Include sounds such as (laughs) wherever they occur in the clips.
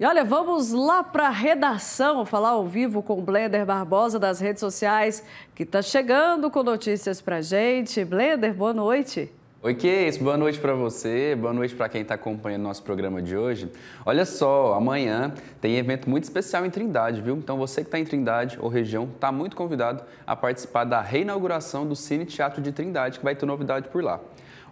E olha, vamos lá para a redação, falar ao vivo com Blender Barbosa das redes sociais, que está chegando com notícias para gente. Blender, boa noite. Oi, Keis, boa noite para você, boa noite para quem está acompanhando nosso programa de hoje. Olha só, amanhã tem evento muito especial em Trindade, viu? Então você que está em Trindade ou região está muito convidado a participar da reinauguração do Cine Teatro de Trindade, que vai ter novidade por lá.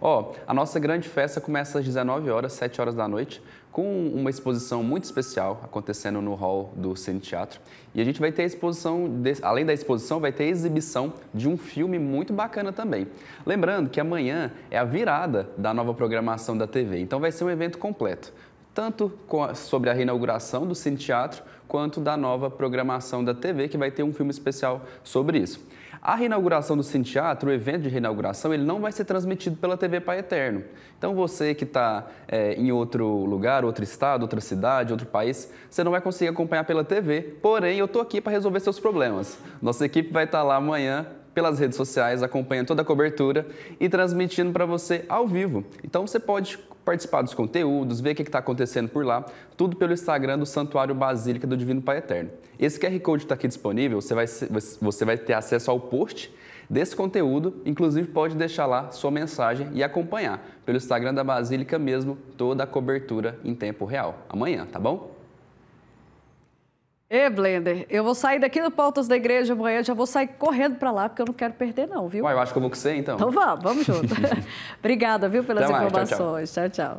Ó, a nossa grande festa começa às 19 horas, 7 horas da noite com uma exposição muito especial acontecendo no hall do Cine Teatro. E a gente vai ter a exposição, de, além da exposição, vai ter a exibição de um filme muito bacana também. Lembrando que amanhã é a virada da nova programação da TV, então vai ser um evento completo tanto sobre a reinauguração do Cine Teatro, quanto da nova programação da TV, que vai ter um filme especial sobre isso. A reinauguração do Cine Teatro, o evento de reinauguração, ele não vai ser transmitido pela TV Pai Eterno. Então você que está é, em outro lugar, outro estado, outra cidade, outro país, você não vai conseguir acompanhar pela TV, porém eu estou aqui para resolver seus problemas. Nossa equipe vai estar tá lá amanhã pelas redes sociais, acompanha toda a cobertura e transmitindo para você ao vivo. Então você pode participar dos conteúdos, ver o que está acontecendo por lá, tudo pelo Instagram do Santuário Basílica do Divino Pai Eterno. Esse QR Code está aqui disponível, você vai, você vai ter acesso ao post desse conteúdo, inclusive pode deixar lá sua mensagem e acompanhar pelo Instagram da Basílica mesmo toda a cobertura em tempo real. Amanhã, tá bom? Ê, Blender, eu vou sair daqui do Pautas da Igreja amanhã, já vou sair correndo para lá, porque eu não quero perder não, viu? Ué, eu acho que eu vou com você, então. Então vamos, vamos junto. (laughs) Obrigada, viu, pelas Até informações. Mais, tchau, tchau. tchau, tchau.